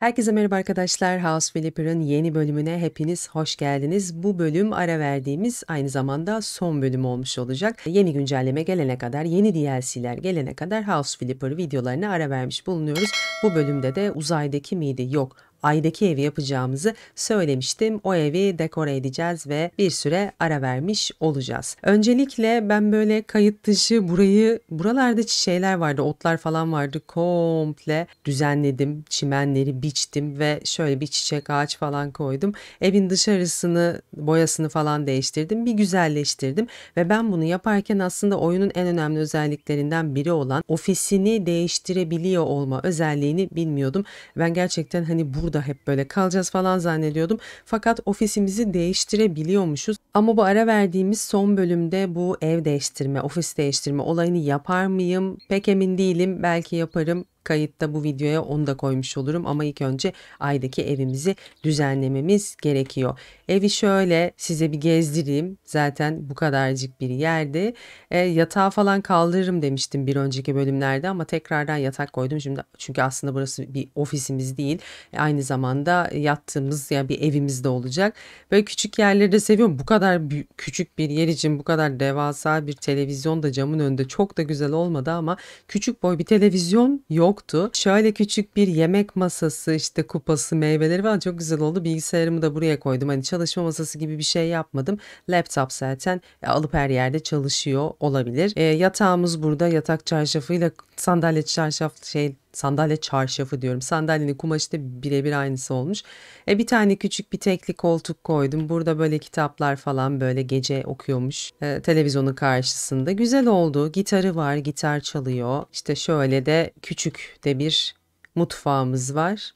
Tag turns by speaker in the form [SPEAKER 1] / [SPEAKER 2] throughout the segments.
[SPEAKER 1] Herkese merhaba arkadaşlar. House Flipper'ın yeni bölümüne hepiniz hoş geldiniz. Bu bölüm ara verdiğimiz aynı zamanda son bölüm olmuş olacak. Yeni güncelleme gelene kadar, yeni DLC'ler gelene kadar House Flipper videolarını ara vermiş bulunuyoruz. Bu bölümde de uzaydaki miydi yok aydaki evi yapacağımızı söylemiştim. O evi dekore edeceğiz ve bir süre ara vermiş olacağız. Öncelikle ben böyle kayıt dışı burayı buralarda şeyler vardı otlar falan vardı komple düzenledim çimenleri biçtim ve şöyle bir çiçek ağaç falan koydum. Evin dışarısını boyasını falan değiştirdim bir güzelleştirdim ve ben bunu yaparken aslında oyunun en önemli özelliklerinden biri olan ofisini değiştirebiliyor olma özelliğini bilmiyordum. Ben gerçekten hani burada da hep böyle kalacağız falan zannediyordum. Fakat ofisimizi değiştirebiliyormuşuz. Ama bu ara verdiğimiz son bölümde bu ev değiştirme, ofis değiştirme olayını yapar mıyım? Pek emin değilim. Belki yaparım, kayıtta bu videoya onu da koymuş olurum ama ilk önce aydaki evimizi düzenlememiz gerekiyor. Evi şöyle size bir gezdireyim. Zaten bu kadarcık bir yerde. E, yatağı falan kaldırırım demiştim bir önceki bölümlerde ama tekrardan yatak koydum şimdi çünkü aslında burası bir ofisimiz değil. E, aynı zamanda yattığımız ya yani bir evimiz de olacak. Böyle küçük yerleri de seviyorum. Bu kadar büyük, küçük bir yer için bu kadar devasa bir televizyon da camın önünde çok da güzel olmadı ama küçük boy bir televizyon yok yoktu. Şöyle küçük bir yemek masası işte kupası meyveleri falan çok güzel oldu. Bilgisayarımı da buraya koydum. Hani çalışma masası gibi bir şey yapmadım. Laptop zaten e, alıp her yerde çalışıyor olabilir. E, yatağımız burada. Yatak çarşafıyla sandalye çarşaf şey sandalye çarşafı diyorum. Sandalyenin kumaşı da birebir aynısı olmuş. E bir tane küçük bir tekli koltuk koydum. Burada böyle kitaplar falan böyle gece okuyormuş. E, televizyonun karşısında. Güzel oldu. Gitarı var, gitar çalıyor. İşte şöyle de küçük de bir mutfağımız var.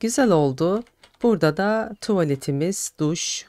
[SPEAKER 1] Güzel oldu. Burada da tuvaletimiz, duş,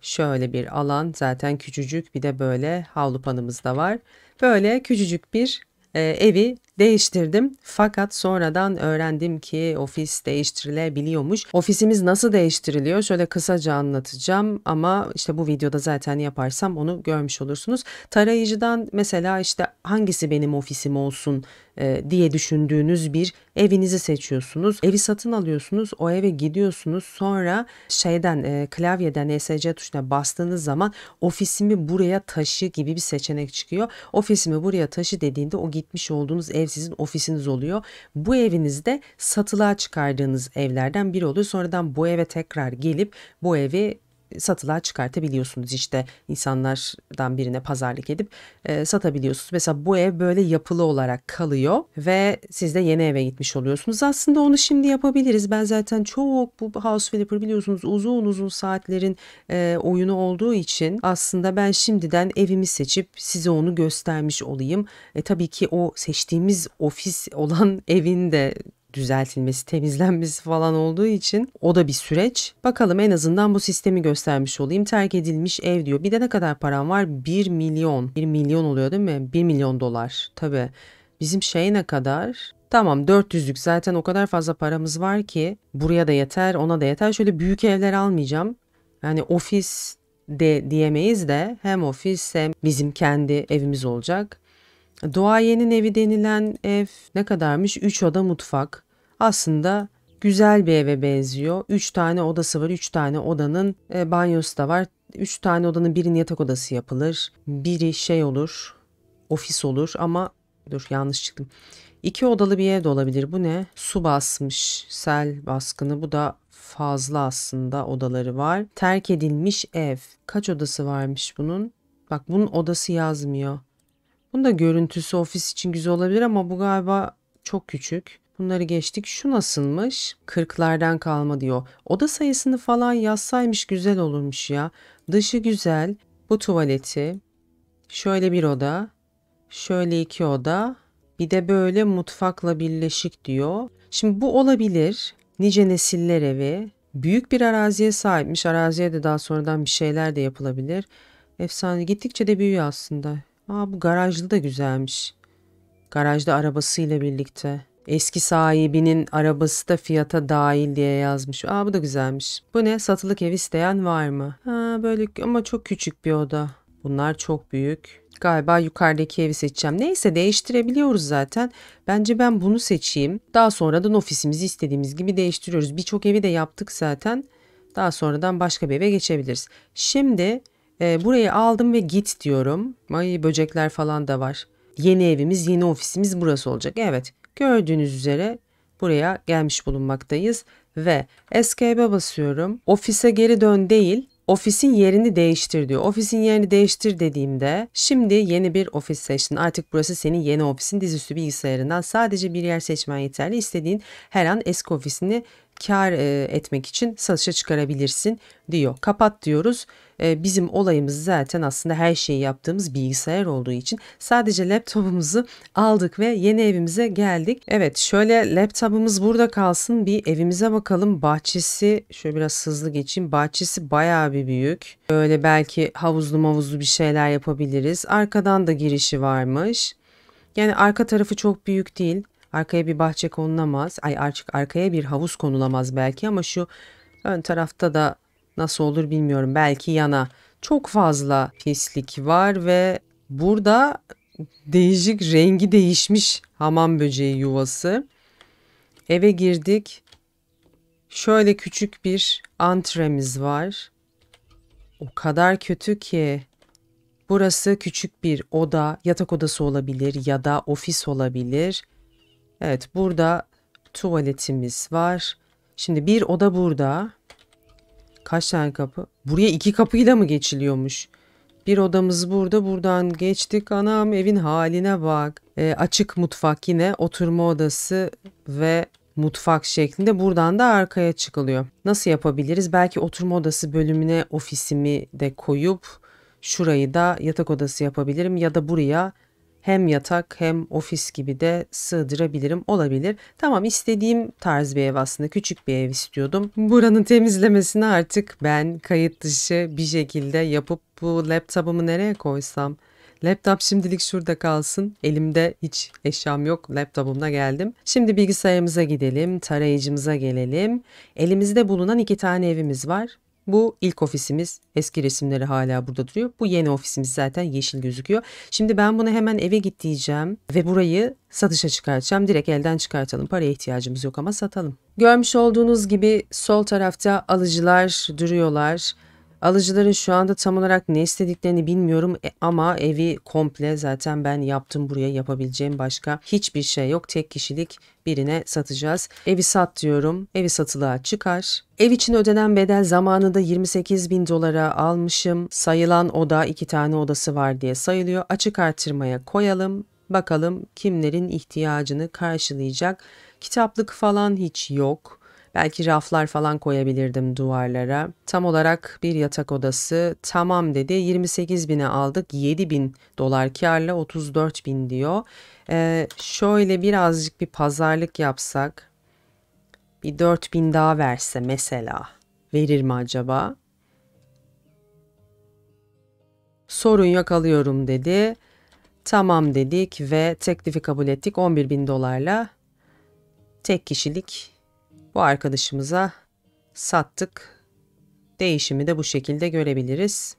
[SPEAKER 1] şöyle bir alan zaten küçücük bir de böyle havlu panımız da var. Böyle küçücük bir e, evi değiştirdim. Fakat sonradan öğrendim ki ofis değiştirilebiliyormuş. Ofisimiz nasıl değiştiriliyor? Şöyle kısaca anlatacağım ama işte bu videoda zaten yaparsam onu görmüş olursunuz. Tarayıcıdan mesela işte hangisi benim ofisim olsun e, diye düşündüğünüz bir evinizi seçiyorsunuz. Evi satın alıyorsunuz. O eve gidiyorsunuz. Sonra şeyden e, klavyeden ESC tuşuna bastığınız zaman ofisimi buraya taşı gibi bir seçenek çıkıyor. Ofisimi buraya taşı dediğinde o gitmiş olduğunuz ev sizin ofisiniz oluyor. Bu evinizde satılığa çıkardığınız evlerden biri oluyor. Sonradan bu eve tekrar gelip bu evi satılığa çıkartabiliyorsunuz. işte insanlardan birine pazarlık edip e, satabiliyorsunuz. Mesela bu ev böyle yapılı olarak kalıyor ve siz de yeni eve gitmiş oluyorsunuz. Aslında onu şimdi yapabiliriz. Ben zaten çok bu House Flipper biliyorsunuz uzun uzun saatlerin e, oyunu olduğu için aslında ben şimdiden evimi seçip size onu göstermiş olayım. E, tabii ki o seçtiğimiz ofis olan evin de düzeltilmesi, temizlenmesi falan olduğu için o da bir süreç. Bakalım en azından bu sistemi göstermiş olayım. Terk edilmiş ev diyor. Bir de ne kadar param var? 1 milyon. 1 milyon oluyor değil mi? 1 milyon dolar. Tabii. Bizim şey ne kadar? Tamam 400'lük zaten o kadar fazla paramız var ki buraya da yeter ona da yeter. Şöyle büyük evler almayacağım. Yani ofis de diyemeyiz de hem ofis hem bizim kendi evimiz olacak. Duayenin evi denilen ev ne kadarmış? 3 oda mutfak. Aslında güzel bir eve benziyor. 3 tane odası var. 3 tane odanın e, banyosu da var. 3 tane odanın birinin yatak odası yapılır. Biri şey olur, ofis olur ama dur yanlış çıktım. İki odalı bir ev de olabilir. Bu ne? Su basmış, sel baskını. Bu da fazla aslında odaları var. Terk edilmiş ev. Kaç odası varmış bunun? Bak bunun odası yazmıyor. Bunun da görüntüsü ofis için güzel olabilir ama bu galiba çok küçük. Bunları geçtik. Şu nasılmış? Kırklardan kalma diyor. Oda sayısını falan yazsaymış güzel olurmuş ya. Dışı güzel. Bu tuvaleti. Şöyle bir oda. Şöyle iki oda. Bir de böyle mutfakla birleşik diyor. Şimdi bu olabilir. Nice nesiller evi. Büyük bir araziye sahipmiş. Araziye de daha sonradan bir şeyler de yapılabilir. Efsane gittikçe de büyüyor aslında. Aa bu garajlı da güzelmiş. Garajda arabasıyla birlikte. Eski sahibinin arabası da fiyata dahil diye yazmış. Aa bu da güzelmiş. Bu ne? Satılık ev isteyen var mı? Ha böyle ama çok küçük bir oda. Bunlar çok büyük. Galiba yukarıdaki evi seçeceğim. Neyse değiştirebiliyoruz zaten. Bence ben bunu seçeyim. Daha sonradan ofisimizi istediğimiz gibi değiştiriyoruz. Birçok evi de yaptık zaten. Daha sonradan başka bir eve geçebiliriz. Şimdi e, burayı aldım ve git diyorum. Ay böcekler falan da var. Yeni evimiz, yeni ofisimiz burası olacak. Evet gördüğünüz üzere buraya gelmiş bulunmaktayız. Ve escape'e basıyorum. Ofise geri dön değil, ofisin yerini değiştir diyor. Ofisin yerini değiştir dediğimde şimdi yeni bir ofis seçtin. Artık burası senin yeni ofisin dizüstü bilgisayarından sadece bir yer seçmen yeterli. İstediğin her an eski ofisini kar e, etmek için satışa çıkarabilirsin diyor. Kapat diyoruz. E, bizim olayımız zaten aslında her şeyi yaptığımız bilgisayar olduğu için sadece laptopumuzu aldık ve yeni evimize geldik. Evet şöyle laptopumuz burada kalsın bir evimize bakalım. Bahçesi şöyle biraz hızlı geçeyim. Bahçesi bayağı bir büyük. Böyle belki havuzlu mavuzlu bir şeyler yapabiliriz. Arkadan da girişi varmış. Yani arka tarafı çok büyük değil. Arkaya bir bahçe konulamaz. Ay artık arkaya bir havuz konulamaz belki ama şu ön tarafta da nasıl olur bilmiyorum. Belki yana çok fazla pislik var ve burada değişik rengi değişmiş hamam böceği yuvası. Eve girdik. Şöyle küçük bir antremiz var. O kadar kötü ki burası küçük bir oda, yatak odası olabilir ya da ofis olabilir. Evet burada tuvaletimiz var. Şimdi bir oda burada. Kaç tane kapı? Buraya iki kapıyla mı geçiliyormuş? Bir odamız burada. Buradan geçtik. Anam evin haline bak. E, açık mutfak yine oturma odası ve mutfak şeklinde buradan da arkaya çıkılıyor. Nasıl yapabiliriz? Belki oturma odası bölümüne ofisimi de koyup şurayı da yatak odası yapabilirim ya da buraya hem yatak hem ofis gibi de sığdırabilirim olabilir. Tamam istediğim tarz bir ev aslında küçük bir ev istiyordum. Buranın temizlemesini artık ben kayıt dışı bir şekilde yapıp bu laptopumu nereye koysam? Laptop şimdilik şurada kalsın. Elimde hiç eşyam yok. Laptopumla geldim. Şimdi bilgisayarımıza gidelim. Tarayıcımıza gelelim. Elimizde bulunan iki tane evimiz var. Bu ilk ofisimiz. Eski resimleri hala burada duruyor. Bu yeni ofisimiz zaten yeşil gözüküyor. Şimdi ben bunu hemen eve git diyeceğim ve burayı satışa çıkartacağım. Direkt elden çıkartalım. Paraya ihtiyacımız yok ama satalım. Görmüş olduğunuz gibi sol tarafta alıcılar duruyorlar. Alıcıların şu anda tam olarak ne istediklerini bilmiyorum e, ama evi komple zaten ben yaptım buraya yapabileceğim başka hiçbir şey yok. Tek kişilik birine satacağız. Evi sat diyorum. Evi satılığa çıkar. Ev için ödenen bedel zamanında 28 bin dolara almışım. Sayılan oda iki tane odası var diye sayılıyor. Açık artırmaya koyalım. Bakalım kimlerin ihtiyacını karşılayacak. Kitaplık falan hiç yok. Belki raflar falan koyabilirdim duvarlara. Tam olarak bir yatak odası tamam dedi 28 bine aldık 7 bin dolar karla 34 bin diyor. Ee, şöyle birazcık bir pazarlık yapsak bir 4 bin daha verse mesela verir mi acaba? Sorun yok alıyorum dedi. Tamam dedik ve teklifi kabul ettik 11 bin dolarla tek kişilik bu arkadaşımıza sattık. Değişimi de bu şekilde görebiliriz.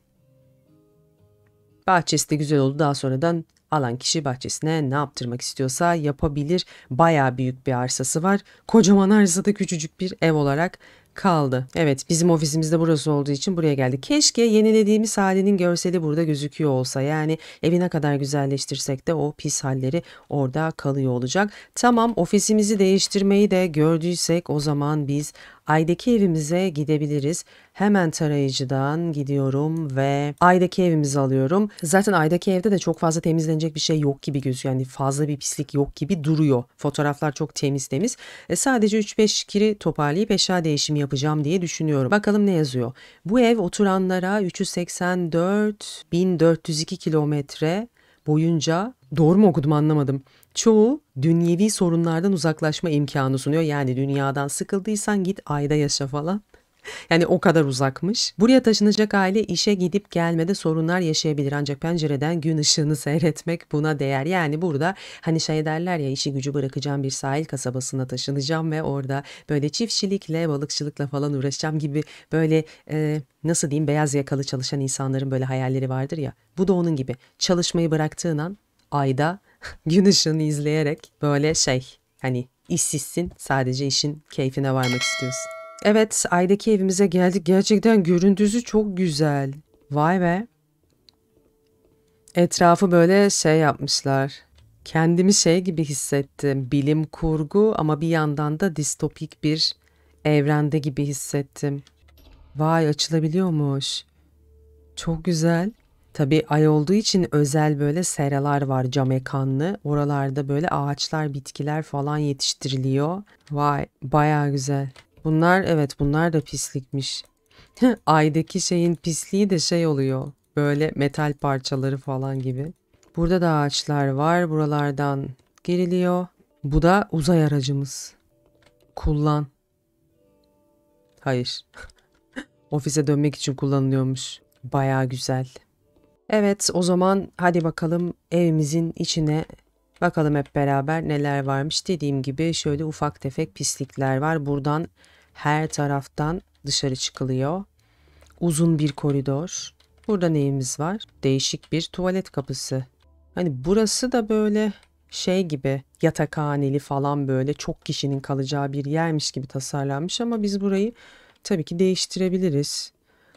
[SPEAKER 1] Bahçesi de güzel oldu. Daha sonradan alan kişi bahçesine ne yaptırmak istiyorsa yapabilir. Baya büyük bir arsası var. Kocaman arsada küçücük bir ev olarak kaldı. Evet bizim ofisimizde burası olduğu için buraya geldi. Keşke yenilediğimiz halinin görseli burada gözüküyor olsa. Yani evi ne kadar güzelleştirsek de o pis halleri orada kalıyor olacak. Tamam ofisimizi değiştirmeyi de gördüysek o zaman biz Ay'daki evimize gidebiliriz. Hemen tarayıcıdan gidiyorum ve Ay'daki evimizi alıyorum. Zaten Ay'daki evde de çok fazla temizlenecek bir şey yok gibi gözüküyor. Yani fazla bir pislik yok gibi duruyor. Fotoğraflar çok temiz temiz. E sadece 3-5 kiri toparlayıp eşya değişimi yapacağım diye düşünüyorum. Bakalım ne yazıyor. Bu ev oturanlara 384.402 kilometre boyunca doğru mu okudum anlamadım çoğu dünyevi sorunlardan uzaklaşma imkanı sunuyor. Yani dünyadan sıkıldıysan git ayda yaşa falan. Yani o kadar uzakmış. Buraya taşınacak aile işe gidip gelmede sorunlar yaşayabilir ancak pencereden gün ışığını seyretmek buna değer. Yani burada hani şey derler ya işi gücü bırakacağım bir sahil kasabasına taşınacağım ve orada böyle çiftçilikle balıkçılıkla falan uğraşacağım gibi böyle e, nasıl diyeyim beyaz yakalı çalışan insanların böyle hayalleri vardır ya. Bu da onun gibi çalışmayı bıraktığın an ayda gün ışığını izleyerek böyle şey hani işsizsin sadece işin keyfine varmak istiyorsun. Evet aydaki evimize geldik. Gerçekten görüntüsü çok güzel. Vay be. Etrafı böyle şey yapmışlar. Kendimi şey gibi hissettim. Bilim kurgu ama bir yandan da distopik bir evrende gibi hissettim. Vay açılabiliyormuş. Çok güzel. Tabii ay olduğu için özel böyle seralar var cam ekanlı. Oralarda böyle ağaçlar, bitkiler falan yetiştiriliyor. Vay baya güzel. Bunlar evet bunlar da pislikmiş. Aydaki şeyin pisliği de şey oluyor. Böyle metal parçaları falan gibi. Burada da ağaçlar var. Buralardan geriliyor. Bu da uzay aracımız. Kullan. Hayır. Ofise dönmek için kullanılıyormuş. Baya güzel. Evet, o zaman hadi bakalım evimizin içine bakalım hep beraber neler varmış. Dediğim gibi şöyle ufak tefek pislikler var. Buradan her taraftan dışarı çıkılıyor. Uzun bir koridor. Burada neyimiz var? Değişik bir tuvalet kapısı. Hani burası da böyle şey gibi yatakhaneli falan böyle çok kişinin kalacağı bir yermiş gibi tasarlanmış ama biz burayı tabii ki değiştirebiliriz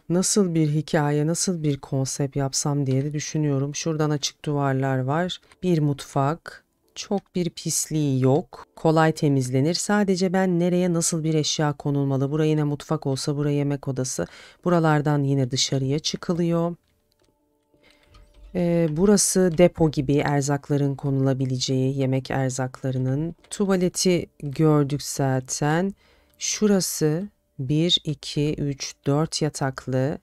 [SPEAKER 1] nasıl bir hikaye, nasıl bir konsept yapsam diye de düşünüyorum. Şuradan açık duvarlar var. Bir mutfak. Çok bir pisliği yok. Kolay temizlenir. Sadece ben nereye nasıl bir eşya konulmalı? Buraya yine mutfak olsa, buraya yemek odası. Buralardan yine dışarıya çıkılıyor. Ee, burası depo gibi erzakların konulabileceği yemek erzaklarının. Tuvaleti gördük zaten. Şurası 1, 2, 3, 4 yataklı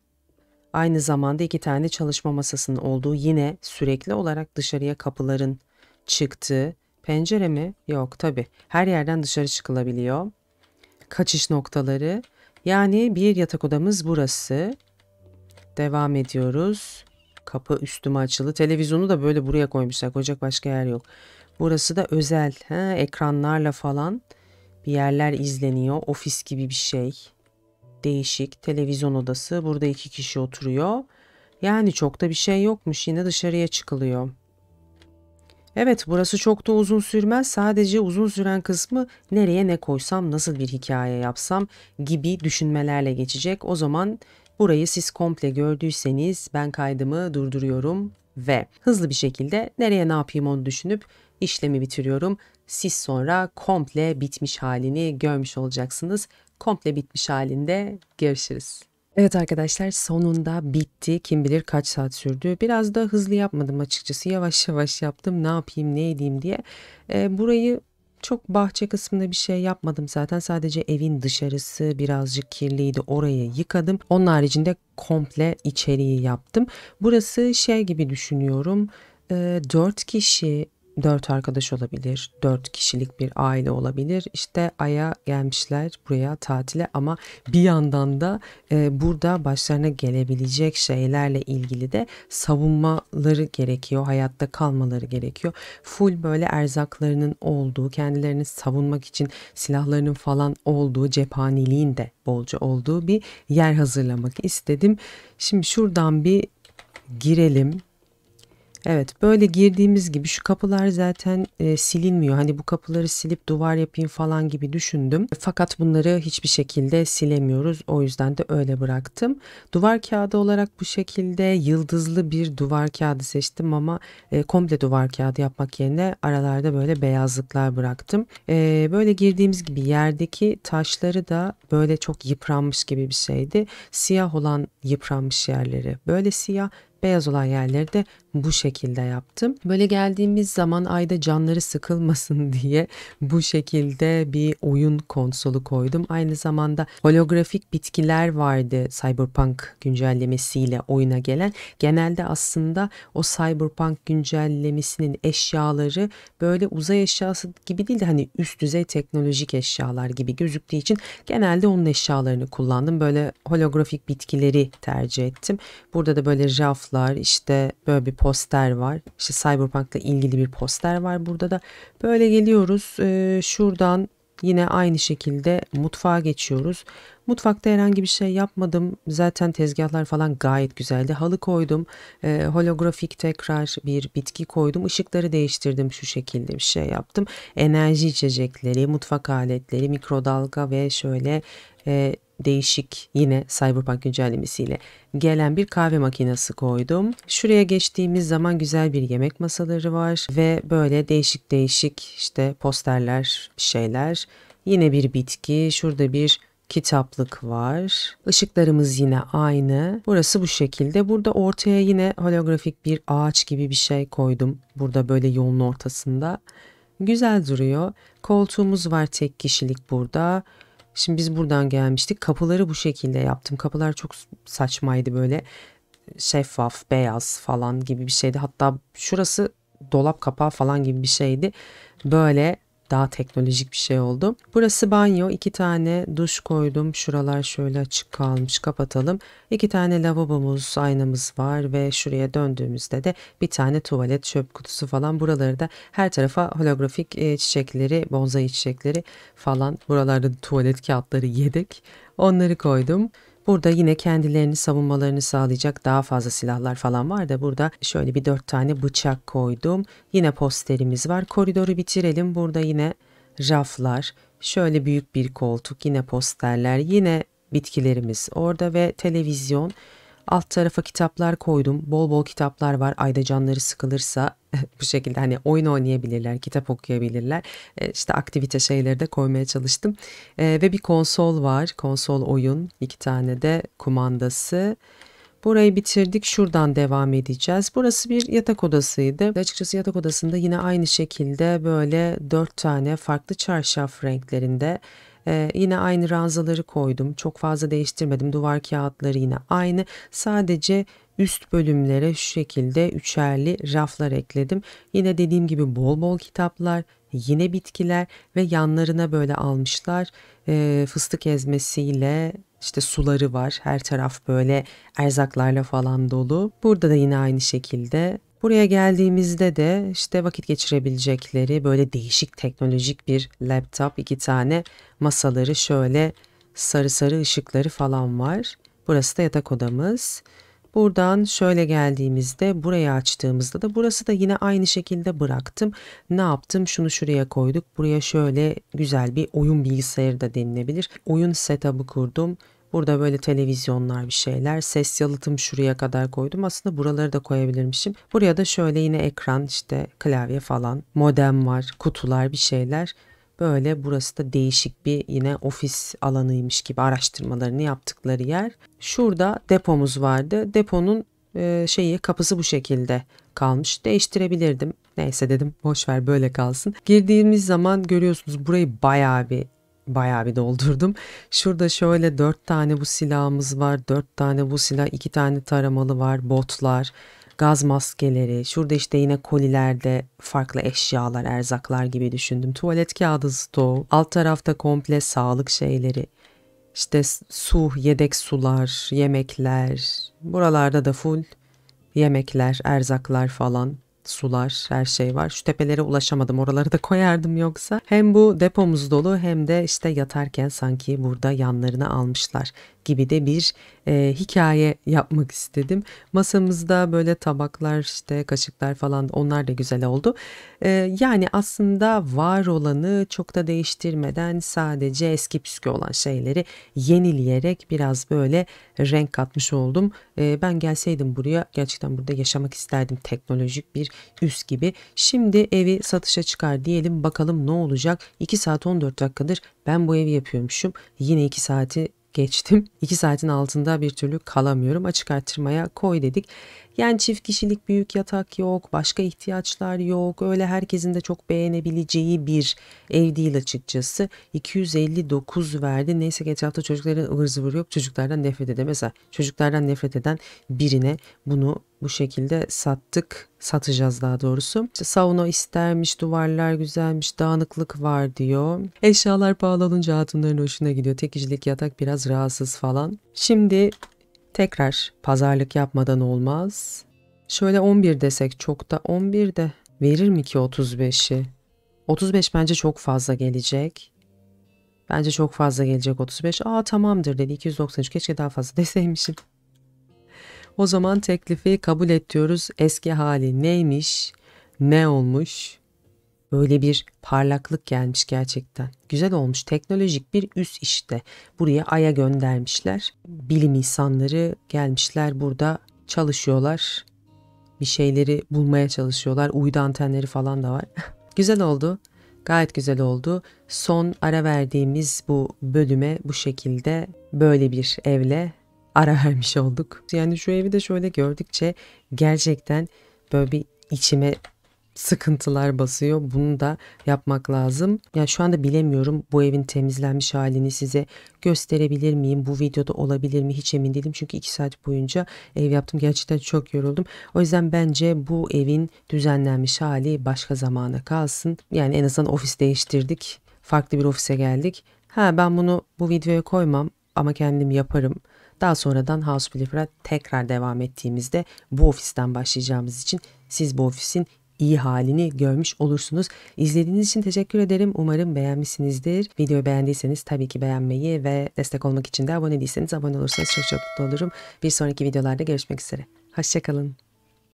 [SPEAKER 1] aynı zamanda iki tane çalışma masasının olduğu yine sürekli olarak dışarıya kapıların çıktığı pencere mi? Yok tabi her yerden dışarı çıkılabiliyor. Kaçış noktaları yani bir yatak odamız burası. Devam ediyoruz. Kapı üstüme açılı. Televizyonu da böyle buraya koymuşlar. Koyacak başka yer yok. Burası da özel. He, ekranlarla falan. Bir yerler izleniyor. Ofis gibi bir şey. Değişik. Televizyon odası. Burada iki kişi oturuyor. Yani çok da bir şey yokmuş. Yine dışarıya çıkılıyor. Evet burası çok da uzun sürmez. Sadece uzun süren kısmı nereye ne koysam, nasıl bir hikaye yapsam gibi düşünmelerle geçecek. O zaman burayı siz komple gördüyseniz ben kaydımı durduruyorum ve hızlı bir şekilde nereye ne yapayım onu düşünüp işlemi bitiriyorum siz sonra komple bitmiş halini görmüş olacaksınız. Komple bitmiş halinde görüşürüz. Evet arkadaşlar sonunda bitti. Kim bilir kaç saat sürdü. Biraz da hızlı yapmadım açıkçası. Yavaş yavaş yaptım. Ne yapayım ne edeyim diye. E, burayı çok bahçe kısmında bir şey yapmadım zaten. Sadece evin dışarısı birazcık kirliydi. Orayı yıkadım. Onun haricinde komple içeriği yaptım. Burası şey gibi düşünüyorum. E, ee, 4 kişi dört arkadaş olabilir, dört kişilik bir aile olabilir. İşte Ay'a gelmişler buraya tatile ama bir yandan da e, burada başlarına gelebilecek şeylerle ilgili de savunmaları gerekiyor, hayatta kalmaları gerekiyor. Full böyle erzaklarının olduğu, kendilerini savunmak için silahlarının falan olduğu, cephaneliğin de bolca olduğu bir yer hazırlamak istedim. Şimdi şuradan bir girelim Evet böyle girdiğimiz gibi şu kapılar zaten e, silinmiyor. Hani bu kapıları silip duvar yapayım falan gibi düşündüm. Fakat bunları hiçbir şekilde silemiyoruz. O yüzden de öyle bıraktım. Duvar kağıdı olarak bu şekilde yıldızlı bir duvar kağıdı seçtim ama e, komple duvar kağıdı yapmak yerine aralarda böyle beyazlıklar bıraktım. E, böyle girdiğimiz gibi yerdeki taşları da böyle çok yıpranmış gibi bir şeydi. Siyah olan yıpranmış yerleri böyle siyah beyaz olan yerleri de bu şekilde yaptım. Böyle geldiğimiz zaman ayda canları sıkılmasın diye bu şekilde bir oyun konsolu koydum. Aynı zamanda holografik bitkiler vardı Cyberpunk güncellemesiyle oyuna gelen. Genelde aslında o Cyberpunk güncellemesinin eşyaları böyle uzay eşyası gibi değil de hani üst düzey teknolojik eşyalar gibi gözüktüğü için genelde onun eşyalarını kullandım. Böyle holografik bitkileri tercih ettim. Burada da böyle raf fotoğraflar, işte böyle bir poster var. İşte Cyberpunk'la ilgili bir poster var burada da. Böyle geliyoruz. E, şuradan Yine aynı şekilde mutfağa geçiyoruz. Mutfakta herhangi bir şey yapmadım. Zaten tezgahlar falan gayet güzeldi. Halı koydum. E, holografik tekrar bir bitki koydum. Işıkları değiştirdim şu şekilde bir şey yaptım. Enerji içecekleri, mutfak aletleri, mikrodalga ve şöyle e, değişik yine Cyberpunk güncellemesiyle gelen bir kahve makinesi koydum. Şuraya geçtiğimiz zaman güzel bir yemek masaları var ve böyle değişik değişik işte posterler, şeyler. Yine bir bitki, şurada bir kitaplık var. Işıklarımız yine aynı. Burası bu şekilde. Burada ortaya yine holografik bir ağaç gibi bir şey koydum. Burada böyle yolun ortasında. Güzel duruyor. Koltuğumuz var tek kişilik burada. Şimdi biz buradan gelmiştik. Kapıları bu şekilde yaptım. Kapılar çok saçmaydı böyle şeffaf, beyaz falan gibi bir şeydi. Hatta şurası dolap kapağı falan gibi bir şeydi. Böyle daha teknolojik bir şey oldu. Burası banyo. iki tane duş koydum. Şuralar şöyle açık kalmış. Kapatalım. İki tane lavabomuz, aynamız var ve şuraya döndüğümüzde de bir tane tuvalet, çöp kutusu falan. Buraları da her tarafa holografik e, çiçekleri, bonsai çiçekleri falan. Buralarda tuvalet kağıtları yedik. Onları koydum. Burada yine kendilerini savunmalarını sağlayacak daha fazla silahlar falan var da burada şöyle bir dört tane bıçak koydum. Yine posterimiz var. Koridoru bitirelim. Burada yine raflar, şöyle büyük bir koltuk, yine posterler, yine bitkilerimiz orada ve televizyon. Alt tarafa kitaplar koydum. Bol bol kitaplar var. Ayda canları sıkılırsa bu şekilde hani oyun oynayabilirler, kitap okuyabilirler. E, işte aktivite şeyleri de koymaya çalıştım. E, ve bir konsol var. Konsol oyun. iki tane de kumandası. Burayı bitirdik. Şuradan devam edeceğiz. Burası bir yatak odasıydı. Ve açıkçası yatak odasında yine aynı şekilde böyle dört tane farklı çarşaf renklerinde ee, yine aynı ranzaları koydum. Çok fazla değiştirmedim. Duvar kağıtları yine aynı. Sadece üst bölümlere şu şekilde üçerli raflar ekledim. Yine dediğim gibi bol bol kitaplar, yine bitkiler ve yanlarına böyle almışlar e, fıstık ezmesiyle işte suları var. Her taraf böyle erzaklarla falan dolu. Burada da yine aynı şekilde Buraya geldiğimizde de işte vakit geçirebilecekleri böyle değişik teknolojik bir laptop, iki tane masaları şöyle sarı sarı ışıkları falan var. Burası da yatak odamız. Buradan şöyle geldiğimizde buraya açtığımızda da burası da yine aynı şekilde bıraktım. Ne yaptım? Şunu şuraya koyduk. Buraya şöyle güzel bir oyun bilgisayarı da denilebilir. Oyun setup'ı kurdum. Burada böyle televizyonlar bir şeyler. Ses yalıtım şuraya kadar koydum. Aslında buraları da koyabilirmişim. Buraya da şöyle yine ekran işte klavye falan. Modem var, kutular bir şeyler. Böyle burası da değişik bir yine ofis alanıymış gibi araştırmalarını yaptıkları yer. Şurada depomuz vardı. Deponun e, şeyi kapısı bu şekilde kalmış. Değiştirebilirdim. Neyse dedim boş ver böyle kalsın. Girdiğimiz zaman görüyorsunuz burayı bayağı bir bayağı bir doldurdum. Şurada şöyle dört tane bu silahımız var. Dört tane bu silah, iki tane taramalı var. Botlar, gaz maskeleri. Şurada işte yine kolilerde farklı eşyalar, erzaklar gibi düşündüm. Tuvalet kağıdı stoğu. Alt tarafta komple sağlık şeyleri. İşte su, yedek sular, yemekler. Buralarda da full yemekler, erzaklar falan sular, her şey var. Şu tepelere ulaşamadım. Oraları da koyardım yoksa. Hem bu depomuz dolu hem de işte yatarken sanki burada yanlarını almışlar gibi de bir e, hikaye yapmak istedim. Masamızda böyle tabaklar işte kaşıklar falan onlar da güzel oldu. E, yani aslında var olanı çok da değiştirmeden sadece eski püskü olan şeyleri yenileyerek biraz böyle renk katmış oldum. E, ben gelseydim buraya gerçekten burada yaşamak isterdim teknolojik bir üs gibi. Şimdi evi satışa çıkar diyelim bakalım ne olacak. 2 saat 14 dakikadır ben bu evi yapıyormuşum. Yine 2 saati geçtim. 2 saatin altında bir türlü kalamıyorum. Açık arttırmaya koy dedik. Yani çift kişilik büyük yatak yok, başka ihtiyaçlar yok. Öyle herkesin de çok beğenebileceği bir ev değil açıkçası. 259 verdi. Neyse geçen hafta çocukların ıvır zıvır yok. Çocuklardan nefret ede. Mesela çocuklardan nefret eden birine bunu bu şekilde sattık. Satacağız daha doğrusu. İşte sauna istermiş, duvarlar güzelmiş, dağınıklık var diyor. Eşyalar pahalı olunca hatunların hoşuna gidiyor. Tekicilik yatak biraz rahatsız falan. Şimdi tekrar pazarlık yapmadan olmaz. Şöyle 11 desek çok da 11 de verir mi ki 35'i? 35 bence çok fazla gelecek. Bence çok fazla gelecek 35. Aa tamamdır dedi 293 keşke daha fazla deseymişim. O zaman teklifi kabul et Eski hali neymiş? Ne olmuş? Böyle bir parlaklık gelmiş gerçekten. Güzel olmuş. Teknolojik bir üs işte. Buraya aya göndermişler. Bilim insanları gelmişler burada çalışıyorlar. Bir şeyleri bulmaya çalışıyorlar. Uydu antenleri falan da var. güzel oldu. Gayet güzel oldu. Son ara verdiğimiz bu bölüme bu şekilde böyle bir evle ara vermiş olduk. Yani şu evi de şöyle gördükçe gerçekten böyle bir içime sıkıntılar basıyor. Bunu da yapmak lazım. Yani şu anda bilemiyorum bu evin temizlenmiş halini size gösterebilir miyim? Bu videoda olabilir mi? Hiç emin değilim. Çünkü 2 saat boyunca ev yaptım. Gerçekten çok yoruldum. O yüzden bence bu evin düzenlenmiş hali başka zamana kalsın. Yani en azından ofis değiştirdik. Farklı bir ofise geldik. Ha ben bunu bu videoya koymam ama kendim yaparım daha sonradan House Flipper'a tekrar devam ettiğimizde bu ofisten başlayacağımız için siz bu ofisin iyi halini görmüş olursunuz. İzlediğiniz için teşekkür ederim. Umarım beğenmişsinizdir. Videoyu beğendiyseniz tabii ki beğenmeyi ve destek olmak için de abone değilseniz abone olursanız çok çok mutlu olurum. Bir sonraki videolarda görüşmek üzere. Hoşçakalın.